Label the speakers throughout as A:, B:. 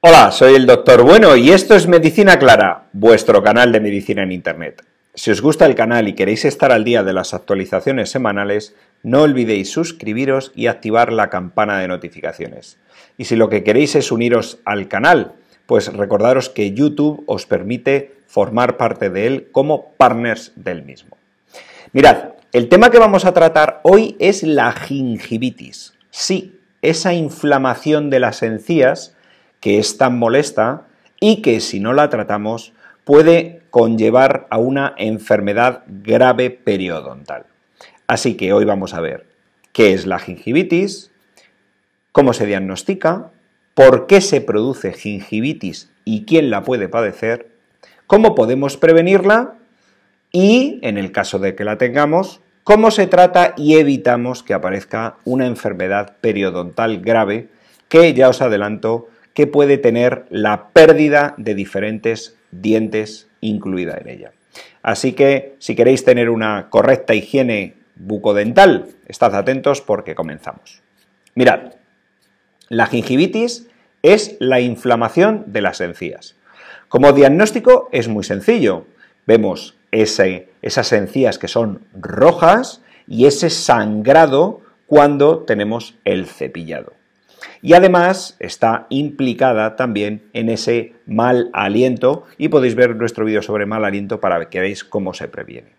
A: Hola, soy el Doctor Bueno y esto es Medicina Clara, vuestro canal de medicina en Internet. Si os gusta el canal y queréis estar al día de las actualizaciones semanales, no olvidéis suscribiros y activar la campana de notificaciones. Y si lo que queréis es uniros al canal, pues recordaros que YouTube os permite formar parte de él como partners del mismo. Mirad, el tema que vamos a tratar hoy es la gingivitis. Sí, esa inflamación de las encías que es tan molesta y que si no la tratamos puede conllevar a una enfermedad grave periodontal. Así que hoy vamos a ver qué es la gingivitis, cómo se diagnostica, por qué se produce gingivitis y quién la puede padecer, cómo podemos prevenirla y, en el caso de que la tengamos, cómo se trata y evitamos que aparezca una enfermedad periodontal grave que, ya os adelanto, que puede tener la pérdida de diferentes dientes incluida en ella. Así que si queréis tener una correcta higiene bucodental, estad atentos porque comenzamos. Mirad, la gingivitis es la inflamación de las encías. Como diagnóstico es muy sencillo. Vemos esas encías que son rojas y ese sangrado cuando tenemos el cepillado. Y además está implicada también en ese mal aliento y podéis ver nuestro vídeo sobre mal aliento para que veáis cómo se previene.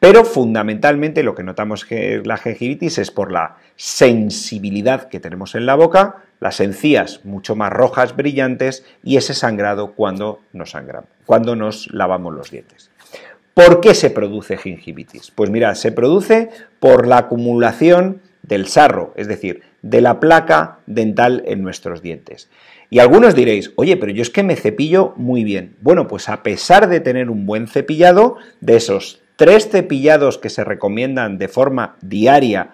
A: Pero fundamentalmente lo que notamos que la gingivitis es por la sensibilidad que tenemos en la boca, las encías mucho más rojas, brillantes y ese sangrado cuando nos sangramos, cuando nos lavamos los dientes. ¿Por qué se produce gingivitis? Pues mira, se produce por la acumulación del sarro, es decir, de la placa dental en nuestros dientes. Y algunos diréis, oye, pero yo es que me cepillo muy bien. Bueno, pues a pesar de tener un buen cepillado, de esos tres cepillados que se recomiendan de forma diaria,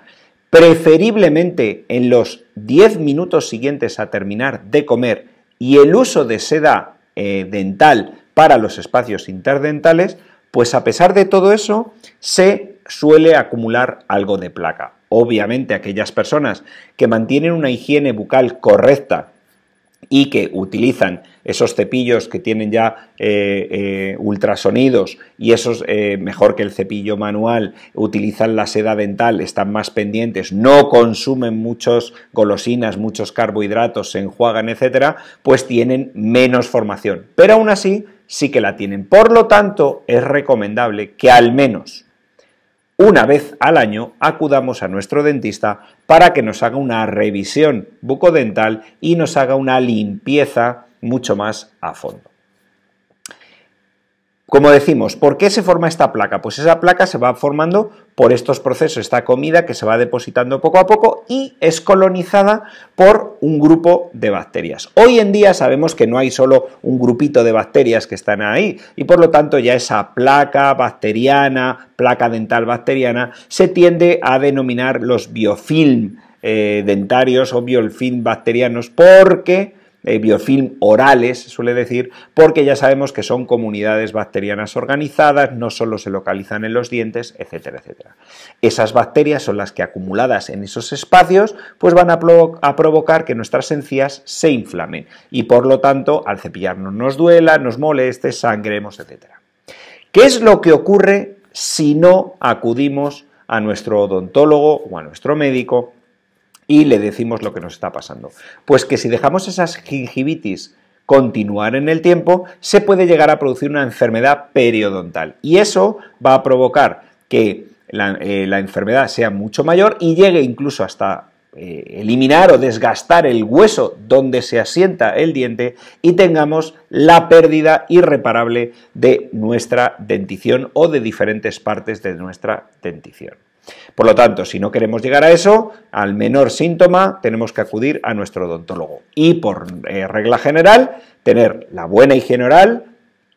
A: preferiblemente en los 10 minutos siguientes a terminar de comer, y el uso de seda eh, dental para los espacios interdentales, pues a pesar de todo eso, se suele acumular algo de placa obviamente aquellas personas que mantienen una higiene bucal correcta y que utilizan esos cepillos que tienen ya eh, eh, ultrasonidos y esos eh, mejor que el cepillo manual utilizan la seda dental están más pendientes no consumen muchos golosinas muchos carbohidratos se enjuagan etcétera pues tienen menos formación pero aún así sí que la tienen por lo tanto es recomendable que al menos una vez al año acudamos a nuestro dentista para que nos haga una revisión bucodental y nos haga una limpieza mucho más a fondo. Como decimos, ¿por qué se forma esta placa? Pues esa placa se va formando por estos procesos, esta comida que se va depositando poco a poco y es colonizada por un grupo de bacterias. Hoy en día sabemos que no hay solo un grupito de bacterias que están ahí y por lo tanto ya esa placa bacteriana, placa dental bacteriana, se tiende a denominar los biofilm eh, dentarios o biofilm bacterianos porque eh, biofilm orales, suele decir, porque ya sabemos que son comunidades bacterianas organizadas, no solo se localizan en los dientes, etcétera, etcétera. Esas bacterias son las que acumuladas en esos espacios, pues van a, a provocar que nuestras encías se inflamen y por lo tanto al cepillarnos nos duela, nos moleste, sangremos, etcétera. ¿Qué es lo que ocurre si no acudimos a nuestro odontólogo o a nuestro médico y le decimos lo que nos está pasando. Pues que si dejamos esas gingivitis continuar en el tiempo, se puede llegar a producir una enfermedad periodontal. Y eso va a provocar que la, eh, enfermedad sea mucho mayor y llegue incluso hasta eh, eliminar o desgastar el hueso donde se asienta el diente y tengamos la pérdida irreparable de nuestra dentición o de diferentes partes de nuestra dentición. Por lo tanto, si no queremos llegar a eso, al menor síntoma tenemos que acudir a nuestro odontólogo. Y por eh, regla general, tener la buena higiene oral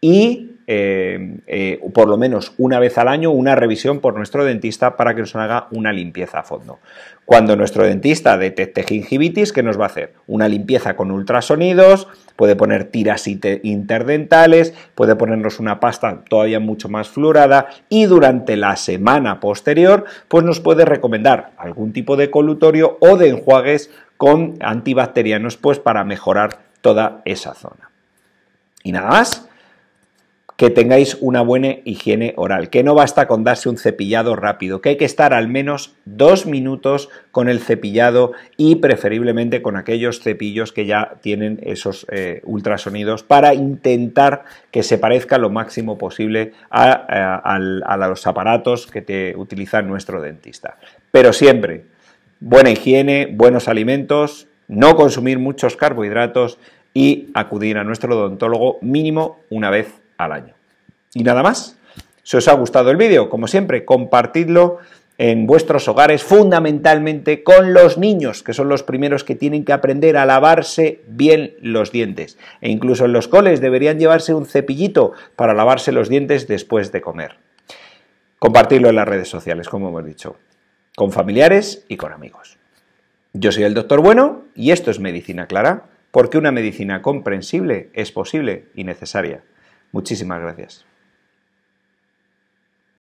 A: y eh, eh, por lo menos una vez al año una revisión por nuestro dentista para que nos haga una limpieza a fondo. Cuando nuestro dentista detecte gingivitis, ¿qué nos va a hacer? Una limpieza con ultrasonidos, puede poner tiras interdentales, puede ponernos una pasta todavía mucho más florada y durante la semana posterior, pues nos puede recomendar algún tipo de colutorio o de enjuagues con antibacterianos, pues para mejorar toda esa zona. Y nada más, que tengáis una buena higiene oral, que no basta con darse un cepillado rápido, que hay que estar al menos dos minutos con el cepillado y preferiblemente con aquellos cepillos que ya tienen esos eh, ultrasonidos para intentar que se parezca lo máximo posible a, eh, a los aparatos que te utiliza nuestro dentista. Pero siempre, buena higiene, buenos alimentos, no consumir muchos carbohidratos y acudir a nuestro odontólogo mínimo una vez al año. Y nada más. Si os ha gustado el vídeo, como siempre, compartidlo en vuestros hogares, fundamentalmente con los niños, que son los primeros que tienen que aprender a lavarse bien los dientes. E incluso en los coles deberían llevarse un cepillito para lavarse los dientes después de comer. Compartirlo en las redes sociales, como hemos dicho, con familiares y con amigos. Yo soy el doctor Bueno y esto es Medicina Clara, porque una medicina comprensible es posible y necesaria. Muchísimas gracias.